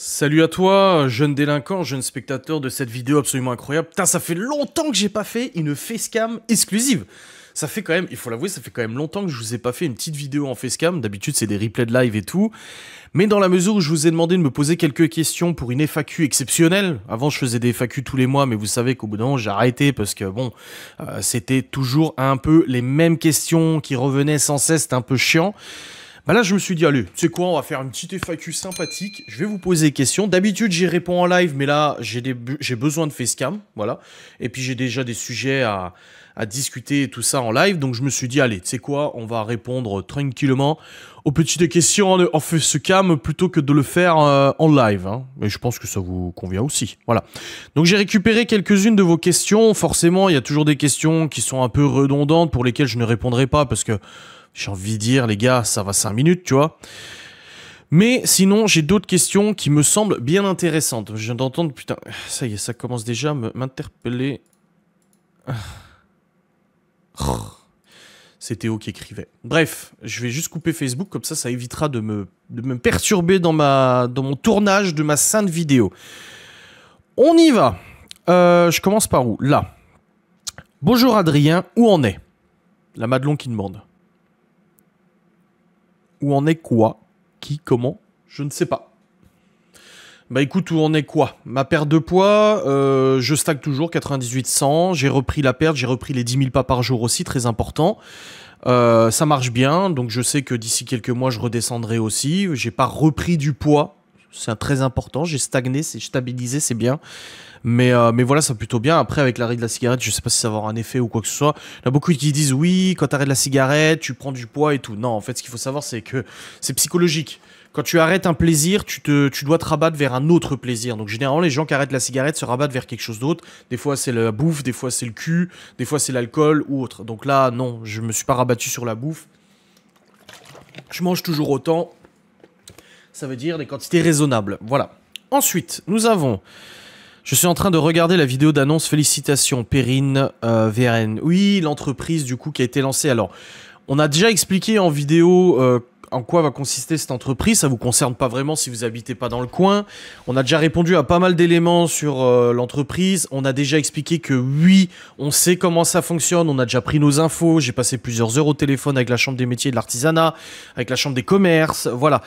Salut à toi, jeune délinquant, jeune spectateur de cette vidéo absolument incroyable. Putain, ça fait longtemps que j'ai pas fait une facecam exclusive. Ça fait quand même, il faut l'avouer, ça fait quand même longtemps que je vous ai pas fait une petite vidéo en facecam. D'habitude, c'est des replays de live et tout. Mais dans la mesure où je vous ai demandé de me poser quelques questions pour une FAQ exceptionnelle, avant je faisais des FAQ tous les mois, mais vous savez qu'au bout d'un moment j'ai arrêté parce que bon, euh, c'était toujours un peu les mêmes questions qui revenaient sans cesse, c'était un peu chiant. Bah là, je me suis dit, allez, tu sais quoi, on va faire une petite FAQ sympathique. Je vais vous poser des questions. D'habitude, j'y réponds en live, mais là, j'ai besoin de facecam. Voilà. Et puis, j'ai déjà des sujets à, discuter tout ça en live. Donc, je me suis dit, allez, tu sais quoi, on va répondre tranquillement aux petites questions en, ce facecam plutôt que de le faire euh, en live. Hein. Mais je pense que ça vous convient aussi. Voilà. Donc, j'ai récupéré quelques-unes de vos questions. Forcément, il y a toujours des questions qui sont un peu redondantes pour lesquelles je ne répondrai pas parce que j'ai envie de dire, les gars, ça va 5 minutes, tu vois. Mais sinon, j'ai d'autres questions qui me semblent bien intéressantes. Je viens d'entendre, putain, ça y est, ça commence déjà à m'interpeller. Ah. C'était Théo qui écrivait. Bref, je vais juste couper Facebook, comme ça, ça évitera de me, de me perturber dans, ma, dans mon tournage de ma sainte vidéo. On y va. Euh, je commence par où Là. Bonjour Adrien, où en est La Madelon qui demande. Où en est quoi Qui Comment Je ne sais pas. Bah écoute, où en est quoi Ma perte de poids, euh, je stagne toujours, 98 J'ai repris la perte, j'ai repris les 10 000 pas par jour aussi, très important. Euh, ça marche bien, donc je sais que d'ici quelques mois, je redescendrai aussi. J'ai pas repris du poids c'est très important. J'ai stagné, c'est stabilisé, c'est bien. Mais, euh, mais voilà, c'est plutôt bien. Après, avec l'arrêt de la cigarette, je ne sais pas si ça va avoir un effet ou quoi que ce soit. Il y a beaucoup qui disent oui, quand tu arrêtes la cigarette, tu prends du poids et tout. Non, en fait, ce qu'il faut savoir, c'est que c'est psychologique. Quand tu arrêtes un plaisir, tu, te, tu dois te rabattre vers un autre plaisir. Donc généralement, les gens qui arrêtent la cigarette se rabattent vers quelque chose d'autre. Des fois, c'est la bouffe, des fois, c'est le cul, des fois, c'est l'alcool ou autre. Donc là, non, je me suis pas rabattu sur la bouffe. Je mange toujours autant ça veut dire des quantités raisonnables. Voilà. Ensuite, nous avons. Je suis en train de regarder la vidéo d'annonce. Félicitations, Perrine euh, VRN. Oui, l'entreprise du coup qui a été lancée. Alors, on a déjà expliqué en vidéo. Euh, en quoi va consister cette entreprise. Ça vous concerne pas vraiment si vous habitez pas dans le coin. On a déjà répondu à pas mal d'éléments sur euh, l'entreprise. On a déjà expliqué que oui, on sait comment ça fonctionne. On a déjà pris nos infos. J'ai passé plusieurs heures au téléphone avec la chambre des métiers de l'artisanat, avec la chambre des commerces. Voilà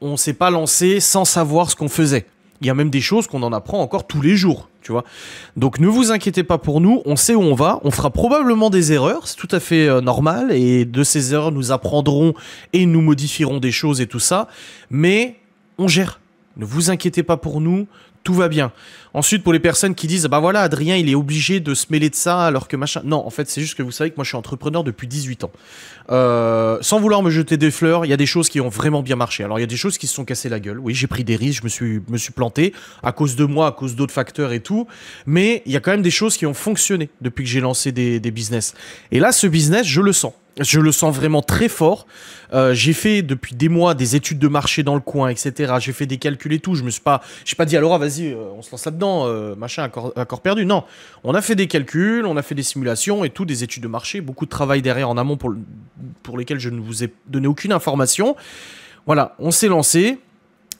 on ne s'est pas lancé sans savoir ce qu'on faisait. Il y a même des choses qu'on en apprend encore tous les jours, tu vois. Donc ne vous inquiétez pas pour nous, on sait où on va, on fera probablement des erreurs, c'est tout à fait euh, normal, et de ces erreurs nous apprendrons et nous modifierons des choses et tout ça, mais on gère. Ne vous inquiétez pas pour nous, tout va bien. Ensuite, pour les personnes qui disent, bah voilà, Adrien, il est obligé de se mêler de ça alors que machin. Non, en fait, c'est juste que vous savez que moi, je suis entrepreneur depuis 18 ans. Euh, sans vouloir me jeter des fleurs, il y a des choses qui ont vraiment bien marché. Alors, il y a des choses qui se sont cassées la gueule. Oui, j'ai pris des risques, je me suis, me suis planté à cause de moi, à cause d'autres facteurs et tout. Mais il y a quand même des choses qui ont fonctionné depuis que j'ai lancé des, des business. Et là, ce business, je le sens. Je le sens vraiment très fort. Euh, j'ai fait depuis des mois des études de marché dans le coin, etc. J'ai fait des calculs et tout. Je me suis pas, j'ai pas dit alors vas-y, euh, on se lance là-dedans, euh, machin, accord perdu. Non, on a fait des calculs, on a fait des simulations et tout, des études de marché, beaucoup de travail derrière en amont pour, pour lesquels je ne vous ai donné aucune information. Voilà, on s'est lancé.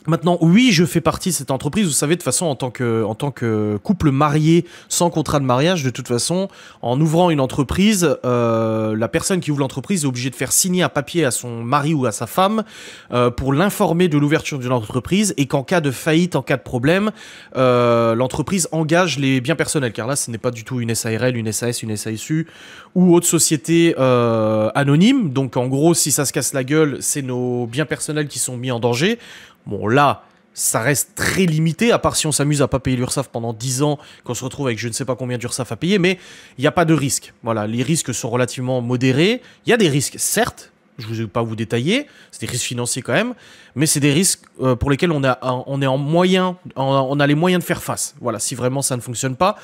Maintenant, oui, je fais partie de cette entreprise. Vous savez, de toute façon, en tant que, en tant que couple marié sans contrat de mariage, de toute façon, en ouvrant une entreprise, euh, la personne qui ouvre l'entreprise est obligée de faire signer un papier à son mari ou à sa femme euh, pour l'informer de l'ouverture d'une entreprise et qu'en cas de faillite, en cas de problème, euh, l'entreprise engage les biens personnels. Car là, ce n'est pas du tout une SARL, une SAS, une SASU ou autre société anonyme. Donc, en gros, si ça se casse la gueule, c'est nos biens personnels qui sont mis en danger. Bon, là, ça reste très limité, à part si on s'amuse à pas payer l'URSAF pendant 10 ans, qu'on se retrouve avec je ne sais pas combien d'URSAF à payer, mais il n'y a pas de risque. Voilà, les risques sont relativement modérés. Il y a des risques, certes, je ne vais pas vous détailler, c'est des risques financiers quand même, mais c'est des risques euh, pour lesquels on, a, on est en moyen, on a les moyens de faire face, voilà, si vraiment ça ne fonctionne pas.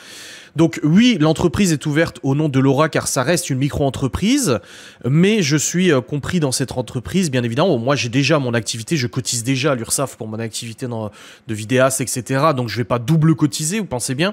Donc oui, l'entreprise est ouverte au nom de Laura car ça reste une micro-entreprise, mais je suis euh, compris dans cette entreprise, bien évidemment. Moi, j'ai déjà mon activité, je cotise déjà à l'URSSAF pour mon activité dans, de vidéaste, etc. Donc je ne vais pas double cotiser, vous pensez bien.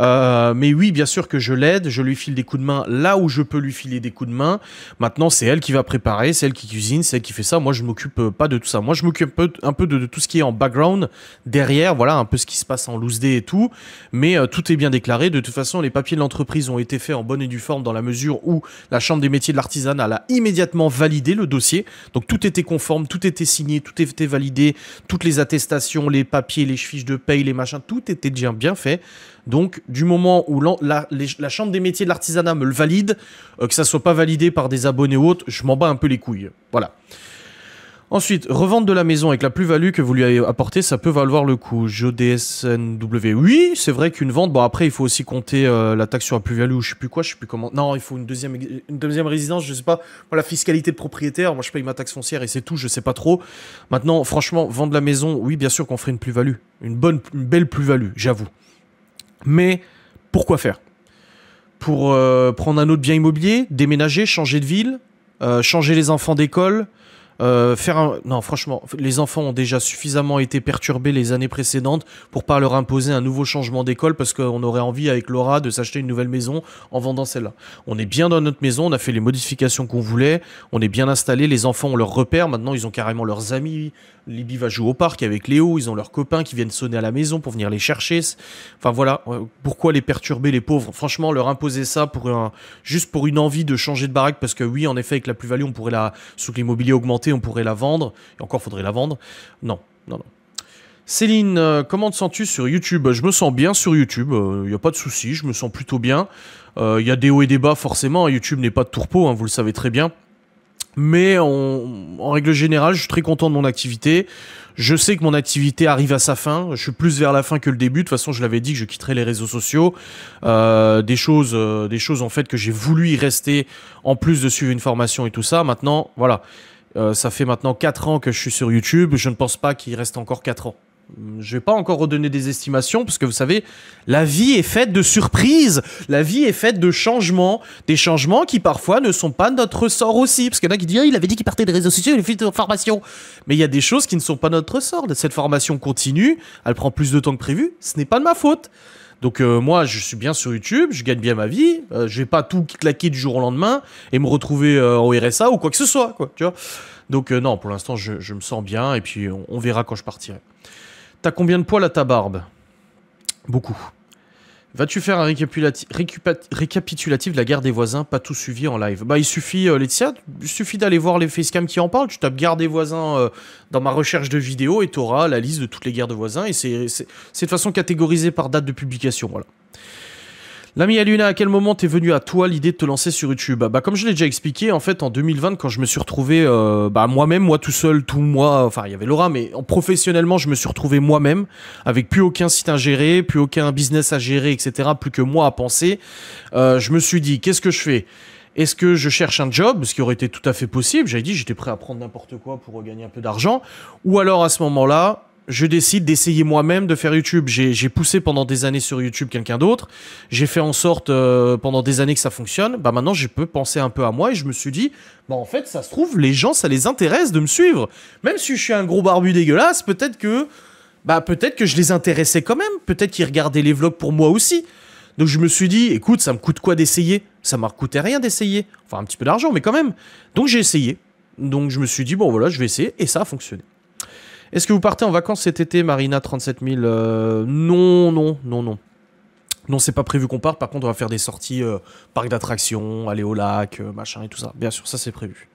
Euh, mais oui, bien sûr que je l'aide, je lui file des coups de main là où je peux lui filer des coups de main. Maintenant, c'est elle qui va préparer, celle qui cuisine, celle qui fait ça. Moi, je m'occupe euh, pas de tout ça. Moi, je m'occupe un peu, de, tout ce qui est en background, derrière, voilà, un peu ce qui se passe en loose day et tout. Mais euh, tout est bien déclaré. De toute façon, les papiers de l'entreprise ont été faits en bonne et due forme dans la mesure où la Chambre des métiers de l'artisanat a immédiatement validé le dossier. Donc, tout était conforme, tout était signé, tout était validé, toutes les attestations, les papiers, les fiches de paye, les machins, tout était bien fait. Donc, du moment où la, Chambre des métiers de l'artisanat me le valide, euh, que ça soit pas validé par des abonnés ou autres, je m'en bats un peu les couilles. Voilà. Ensuite, revente de la maison avec la plus-value que vous lui avez apportée, ça peut valoir le coup. JODSNW. Oui, c'est vrai qu'une vente, bon après, il faut aussi compter euh, la taxe sur la plus-value ou je sais plus quoi, je sais plus comment. Non, il faut une deuxième, résidence, je sais pas. la fiscalité de propriétaire, moi je paye ma taxe foncière et c'est tout, je sais pas trop. Maintenant, franchement, vendre la maison, oui, bien sûr qu'on ferait une plus-value. Une bonne, une belle plus-value, j'avoue. Mais pourquoi faire Pour euh, prendre un autre bien immobilier, déménager, changer de ville, euh, changer les enfants d'école, euh, faire Non, franchement, les enfants ont déjà suffisamment été perturbés les années précédentes pour pas leur imposer un nouveau changement d'école parce qu'on aurait envie avec Laura de s'acheter une nouvelle maison en vendant celle-là. On est bien dans notre maison, on a fait les modifications qu'on voulait, on est bien installé, les enfants ont leurs repères, maintenant ils ont carrément leurs amis. Libby va jouer au parc avec Léo, ils ont leurs copains qui viennent sonner à la maison pour venir les chercher. Enfin voilà, euh, pourquoi les perturber les pauvres Franchement, leur imposer ça pour juste pour une envie de changer de baraque parce que oui, en effet, avec la plus-value, on pourrait la sous l'immobilier augmenter on pourrait la vendre. Et encore, faudrait la vendre. Non, non, non. Céline, euh, comment te sens-tu sur YouTube Je me sens bien sur YouTube, il euh, n'y a pas de souci, je me sens plutôt bien. Il euh, y a des hauts et des bas forcément, hein, YouTube n'est pas de tourpeau, hein, vous le savez très bien. Mais en règle générale, je suis très content de mon activité. Je sais que mon activité arrive à sa fin. Je suis plus vers la fin que le début. De toute façon, je l'avais dit que je quitterais les réseaux sociaux. des choses, des choses en fait que j'ai voulu y rester en plus de suivre une formation et tout ça. Maintenant, voilà. Euh, ça fait maintenant 4 ans que je suis sur YouTube. Je ne pense pas qu'il reste encore 4 ans. Hum, je vais pas encore redonner des estimations parce que vous savez, la vie est faite de surprises, la vie est faite de changements, des changements qui parfois ne sont pas notre sort aussi. Parce qu'il y en a qui disent, ah, il avait dit qu'il partait des réseaux sociaux, il a fait une formation. Mais il y a des choses qui ne sont pas notre sort Cette formation continue, elle prend plus de temps que prévu, ce n'est pas de ma faute. Donc euh, moi, je suis bien sur YouTube, je gagne bien ma vie, Je euh, je vais pas tout claquer du jour au lendemain et me retrouver au euh, RSA ou quoi que ce soit, quoi, tu vois. Donc non, pour l'instant, je, me sens bien et puis on verra quand je partirai. T'as combien de poils à ta barbe Beaucoup. Vas-tu faire un récapitulatif de la guerre des voisins, pas tout suivi en live Bah, il suffit, euh, Laetitia, suffit d'aller voir les facecams qui en parlent. Tu tapes guerre des voisins euh, dans ma recherche de vidéos et t'auras la liste de toutes les guerres de voisins. Et c'est de façon catégorisée par date de publication, voilà. L'ami Aluna, à quel moment t'es venu à toi l'idée de te lancer sur YouTube bah, comme je l'ai déjà expliqué, en fait, en 2020, quand je me suis retrouvé euh, bah, moi-même, moi tout seul, tout moi, enfin, il y avait Laura, mais professionnellement, je me suis retrouvé moi-même, avec plus aucun site à gérer, plus aucun business à gérer, etc., plus que moi à penser. Euh, je me suis dit, qu'est-ce que je fais est-ce que je cherche un job, ce qui aurait été tout à fait possible J'avais dit, j'étais prêt à prendre n'importe quoi pour gagner un peu d'argent. Ou alors à ce moment-là, je décide d'essayer moi-même de faire YouTube. J'ai poussé pendant des années sur YouTube quelqu'un d'autre. J'ai fait en sorte euh, pendant des années que ça fonctionne. Bah maintenant, je peux penser un peu à moi et je me suis dit, bah en fait, ça se trouve, les gens, ça les intéresse de me suivre. Même si je suis un gros barbu dégueulasse, peut-être que, bah peut-être que je les intéressais quand même. Peut-être qu'ils regardaient les vlogs pour moi aussi. Donc je me suis dit, écoute, ça me coûte quoi d'essayer Ça m'a coûté rien d'essayer. Enfin, un petit peu d'argent, mais quand même. Donc j'ai essayé. Donc je me suis dit, bon voilà, je vais essayer et ça a fonctionné. Est-ce que vous partez en vacances cet été, Marina 37 000 euh, Non, non, non, non. Non, c'est pas prévu qu'on parte. Par contre, on va faire des sorties euh, parc d'attractions, aller au lac, euh, machin et tout ça. Bien sûr, ça c'est prévu.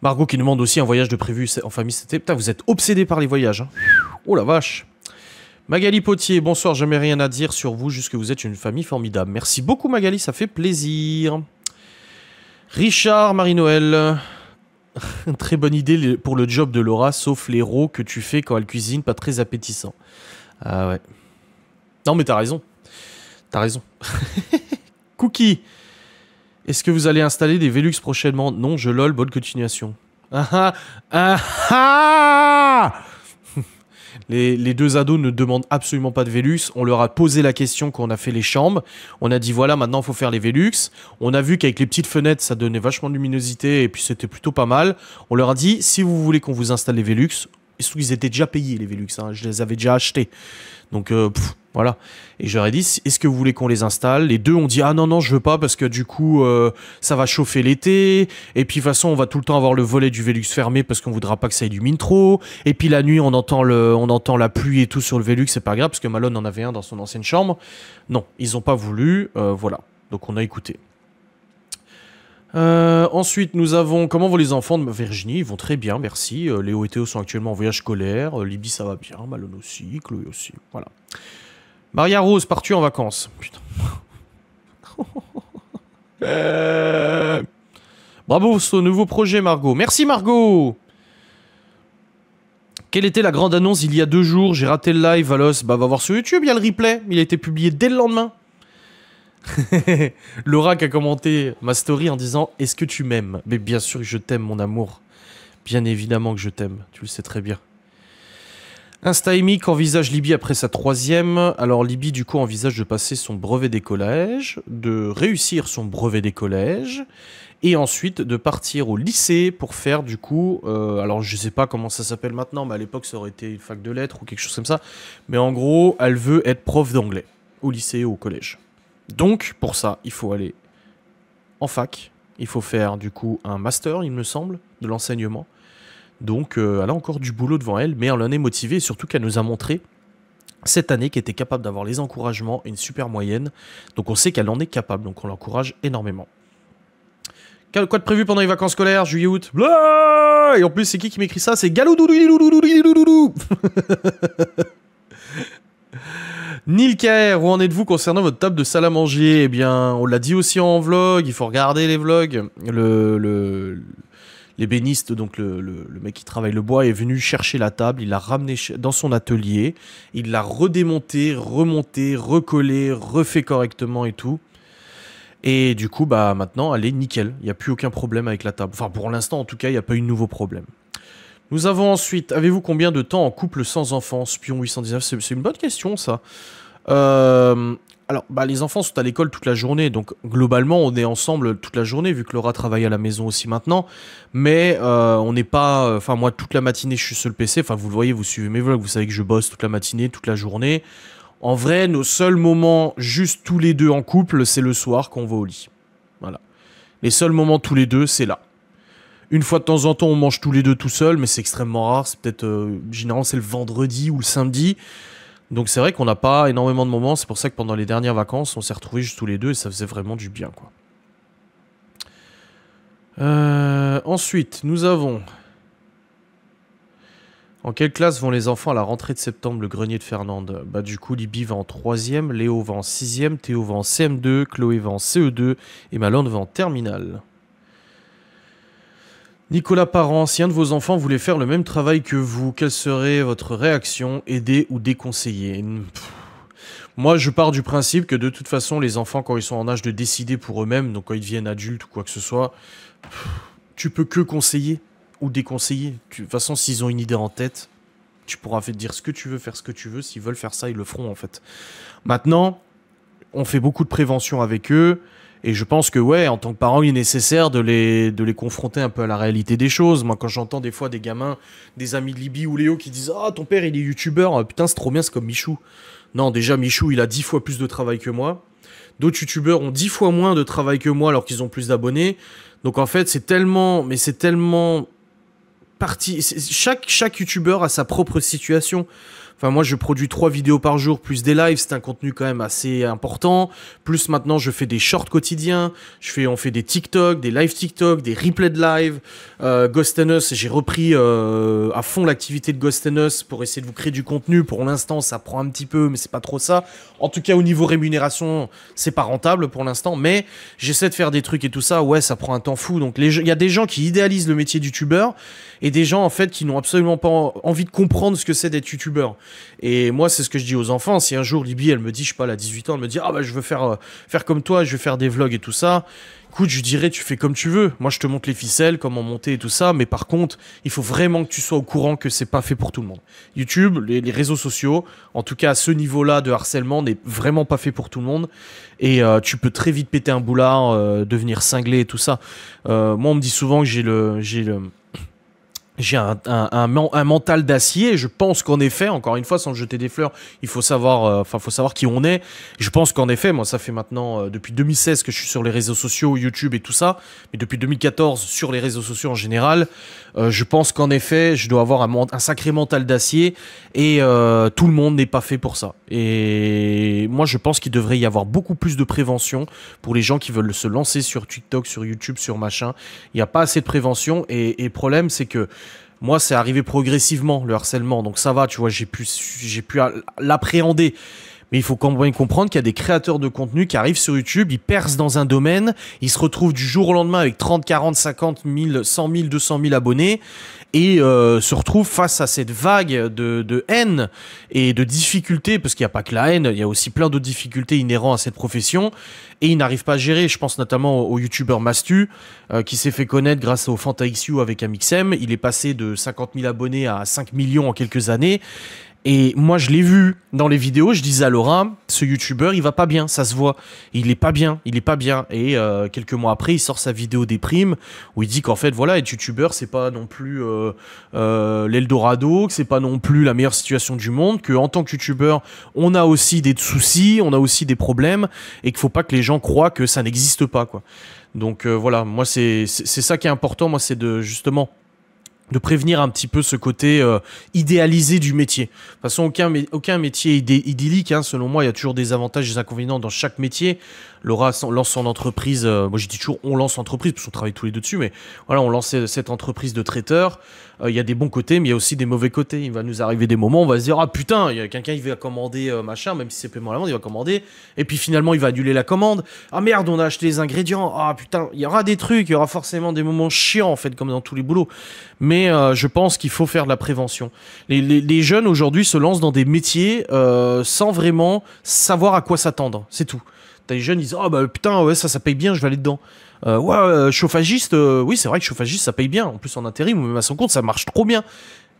Margot qui demande aussi un voyage de prévu en famille cet été. Putain, vous êtes obsédé par les voyages. Hein. Oh la vache. Magali Potier, bonsoir, jamais rien à dire sur vous, juste que vous êtes une famille formidable. Merci beaucoup Magali, ça fait plaisir. Richard, Marie-Noël, très bonne idée pour le job de Laura, sauf les rots que tu fais quand elle cuisine, pas très appétissant. Ah ouais. Non, mais t'as raison. T'as raison. Cookie, est-ce que vous allez installer des Velux prochainement Non, je lol, bonne continuation. Ah ah Ah ah les, deux ados ne demandent absolument pas de Velux. On leur a posé la question quand on a fait les chambres. On a dit voilà, maintenant, il faut faire les Vélux, On a vu qu'avec les petites fenêtres, ça donnait vachement de luminosité et puis c'était plutôt pas mal. On leur a dit si vous voulez qu'on vous installe les Velux, ils étaient déjà payés, les Vélux, hein. je les avais déjà achetés. Donc, euh, pfff. Voilà. Et j'aurais dit, est-ce que vous voulez qu'on les installe Les deux ont dit, ah non, non, je veux pas parce que du coup, euh, ça va chauffer l'été. Et puis, de toute façon, on va tout le temps avoir le volet du Velux fermé parce qu'on voudra pas que ça illumine trop. Et puis, la nuit, on entend, le, on entend la pluie et tout sur le Velux, c'est pas grave parce que Malone en avait un dans son ancienne chambre. Non, ils n'ont pas voulu. Euh, voilà. Donc, on a écouté. Euh, ensuite, nous avons comment vont les enfants de Virginie Ils vont très bien, merci. Léo et Théo sont actuellement en voyage scolaire. Libby, ça va bien. Malone aussi, Chloé aussi. Voilà. Maria Rose, pars en vacances Putain. Euh, bravo pour ce nouveau projet, Margot. Merci, Margot Quelle était la grande annonce il y a deux jours J'ai raté le live, Valos. Bah, va voir sur YouTube, il y a le replay. Il a été publié dès le lendemain. Laura qui a commenté ma story en disant Est-ce que tu m'aimes Mais bien sûr que je t'aime, mon amour. Bien évidemment que je t'aime, tu le sais très bien. Instaimic envisage Libye après sa troisième. Alors Libye du coup envisage de passer son brevet des collèges, de réussir son brevet des collèges, et ensuite de partir au lycée pour faire du coup, euh, alors je sais pas comment ça s'appelle maintenant, mais à l'époque ça aurait été une fac de lettres ou quelque chose comme ça. Mais en gros, elle veut être prof d'anglais au lycée ou au collège. Donc pour ça, il faut aller en fac, il faut faire du coup un master, il me semble, de l'enseignement. Donc euh, elle a encore du boulot devant elle, mais elle en est motivée. surtout qu'elle nous a montré cette année qu'elle était capable d'avoir les encouragements et une super moyenne. Donc on sait qu'elle en est capable, donc on l'encourage énormément. Quoi de prévu pendant les vacances scolaires, juillet-août Et en plus c'est qui qui m'écrit ça C'est galou l'ébéniste, donc le, mec qui travaille le bois, est venu chercher la table, il l'a ramenée dans son atelier, il l'a redémontée, remontée, recollée, refait correctement et tout. Et du coup, bah maintenant, elle est nickel. Il n'y a plus aucun problème avec la table. Enfin, pour l'instant, en tout cas, il n'y a pas eu de nouveau problème. Nous avons ensuite, avez-vous combien de temps en couple sans enfant Spion 819, c'est une bonne question ça. Euh, alors, bah, les enfants sont à l'école toute la journée, donc globalement, on est ensemble toute la journée, vu que Laura travaille à la maison aussi maintenant. Mais euh, on n'est pas. Enfin, moi, toute la matinée, je suis seul le PC. Enfin, vous le voyez, vous suivez mes vlogs, vous savez que je bosse toute la matinée, toute la journée. En vrai, nos seuls moments, juste tous les deux en couple, c'est le soir qu'on va au lit. Voilà. Les seuls moments, tous les deux, c'est là. Une fois de temps en temps, on mange tous les deux tout seul, mais c'est extrêmement rare. C'est peut-être. Euh, généralement, c'est le vendredi ou le samedi. Donc c'est vrai qu'on n'a pas énormément de moments, c'est pour ça que pendant les dernières vacances, on s'est retrouvés juste tous les deux et ça faisait vraiment du bien, quoi. Euh, ensuite, nous avons... En quelle classe vont les enfants à la rentrée de septembre, le grenier de Fernande Bah du coup, Libby va en 3 Léo va en 6 Théo va en CM2, Chloé va en CE2 et Malone va en terminale. Nicolas Parent, si un de vos enfants voulait faire le même travail que vous, quelle serait votre réaction Aider ou déconseiller Moi, je pars du principe que de toute façon, les enfants, quand ils sont en âge de décider pour eux-mêmes, donc quand ils deviennent adultes ou quoi que ce soit, tu peux que conseiller ou déconseiller. de toute façon, s'ils ont une idée en tête, tu pourras dire ce que tu veux, faire ce que tu veux. S'ils veulent faire ça, ils le feront en fait. Maintenant, on fait beaucoup de prévention avec eux. Et je pense que, ouais, en tant que parent, il est nécessaire de les, de les confronter un peu à la réalité des choses. Moi, quand j'entends des fois des gamins, des amis de Libye ou Léo qui disent Ah, ton père, il est youtubeur, ah, putain, c'est trop bien, c'est comme Michou. Non, déjà, Michou, il a dix fois plus de travail que moi. D'autres youtubeurs ont dix fois moins de travail que moi alors qu'ils ont plus d'abonnés. Donc, en fait, c'est tellement. Mais c'est tellement. Parti. Chaque, chaque youtubeur a sa propre situation. Enfin, moi, je produis trois vidéos par jour, plus des lives. C'est un contenu quand même assez important. Plus maintenant, je fais des shorts quotidiens. Je fais, on fait des TikTok, des live TikTok, des replays de live. Euh, Ghost j'ai repris euh, à fond l'activité de Ghost Us pour essayer de vous créer du contenu. Pour l'instant, ça prend un petit peu, mais c'est pas trop ça. En tout cas, au niveau rémunération, c'est pas rentable pour l'instant. Mais j'essaie de faire des trucs et tout ça. Ouais, ça prend un temps fou. Donc, il y a des gens qui idéalisent le métier youtubeur et des gens en fait qui n'ont absolument pas envie de comprendre ce que c'est d'être youtubeur. Et moi, c'est ce que je dis aux enfants. Si un jour Libby, elle me dit, je sais pas, elle a 18 ans, elle me dit, ah bah je veux faire, euh, faire comme toi, je veux faire des vlogs et tout ça. Écoute, je dirais, tu fais comme tu veux. Moi, je te montre les ficelles, comment monter et tout ça. Mais par contre, il faut vraiment que tu sois au courant que c'est pas fait pour tout le monde. YouTube, les, réseaux sociaux, en tout cas à ce niveau-là de harcèlement, n'est vraiment pas fait pour tout le monde. Et euh, tu peux très vite péter un boulard, euh, devenir cinglé et tout ça. moi, on me dit souvent que j'ai le, j'ai le, j'ai un, un, un, mental d'acier. Je pense qu'en effet, encore une fois, sans jeter des fleurs, il faut savoir, euh, enfin, faut savoir qui on est. Je pense qu'en effet, moi, ça fait maintenant euh, depuis 2016 que je suis sur les réseaux sociaux, YouTube et tout ça, mais depuis 2014 sur les réseaux sociaux en général. Euh, je pense qu'en effet, je dois avoir un, sacré mental d'acier et tout le monde n'est pas fait pour ça. Et moi, je pense qu'il devrait y avoir beaucoup plus de prévention pour les gens qui veulent se lancer sur TikTok, sur YouTube, sur machin. Il n'y a pas assez de prévention et, et problème, c'est que moi, c'est arrivé progressivement le harcèlement, donc ça va, tu vois, j'ai pu, j'ai pu l'appréhender. Mais il faut quand même comprendre qu'il y a des créateurs de contenu qui arrivent sur YouTube, ils percent dans un domaine, ils se retrouvent du jour au lendemain avec 30, 40, 50 000, 100 000, 200 000 abonnés et euh, se retrouvent face à cette vague de, de haine et de difficultés, parce qu'il n'y a pas que la haine, il y a aussi plein d'autres difficultés inhérentes à cette profession et ils n'arrivent pas à gérer. Je pense notamment au, YouTuber Mastu euh, qui s'est fait connaître grâce au FantaXU avec Amixem. Il est passé de 50 000 abonnés à 5 millions en quelques années et moi, je l'ai vu dans les vidéos, je disais à Laura, ce youtubeur, il va pas bien, ça se voit. Il est pas bien, il est pas bien. Et euh, quelques mois après, il sort sa vidéo déprime, où il dit qu'en fait, voilà, être youtubeur, c'est pas non plus euh, euh, l'Eldorado, que c'est pas non plus la meilleure situation du monde, que en tant que youtubeur, on a aussi des soucis, on a aussi des problèmes, et qu'il faut pas que les gens croient que ça n'existe pas, quoi. Donc voilà, moi, c'est ça qui est important, moi, c'est de justement de prévenir un petit peu ce côté euh, idéalisé du métier. De toute façon, aucun, métier idyllique. Hein, selon moi, il y a toujours des avantages et des inconvénients dans chaque métier. Laura lance son entreprise. Euh, moi, j'ai dit toujours on lance entreprise, parce qu'on travaille tous les deux dessus. Mais voilà, on lance euh, cette entreprise de traiteur. il y a des bons côtés, mais il y a aussi des mauvais côtés. Il va nous arriver des moments où on va se dire Ah putain, il y a quelqu'un qui va commander machin, même si c'est paiement à vente il va commander. Et puis finalement, il va annuler la commande. Ah merde, on a acheté les ingrédients. Ah putain, il y aura des trucs. Il y aura forcément des moments chiants, en fait, comme dans tous les boulots. Mais euh, je pense qu'il faut faire de la prévention. Les, jeunes aujourd'hui se lancent dans des métiers euh, sans vraiment savoir à quoi s'attendre, c'est tout. T'as des jeunes ils disent oh, bah putain, ouais, ça, ça paye bien, je vais aller dedans. Euh, ouais, chauffagiste, oui, c'est vrai que chauffagiste, ça paye bien. En plus, en intérim ou même à son compte, ça marche trop bien.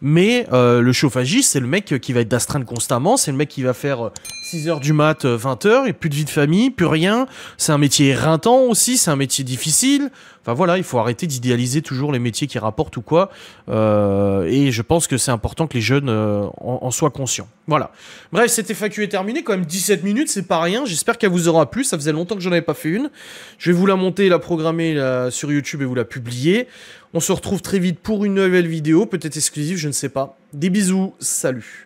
Mais le chauffagiste, c'est le mec qui va être d'astreinte constamment, c'est le mec qui va faire 6 heures du mat, 20 h et plus de vie de famille, plus rien. C'est un métier éreintant aussi, c'est un métier difficile voilà, il faut arrêter d'idéaliser toujours les métiers qui rapportent ou quoi. Euh, et je pense que c'est important que les jeunes euh, en, soient conscients. Voilà. Bref, cette FAQ est terminée. Quand même 17 minutes, c'est pas rien. J'espère qu'elle vous aura plu. Ça faisait longtemps que j'en avais pas fait une. Je vais vous la monter, la programmer sur YouTube et vous la publier. On se retrouve très vite pour une nouvelle vidéo, peut-être exclusive, je ne sais pas. Des bisous, salut.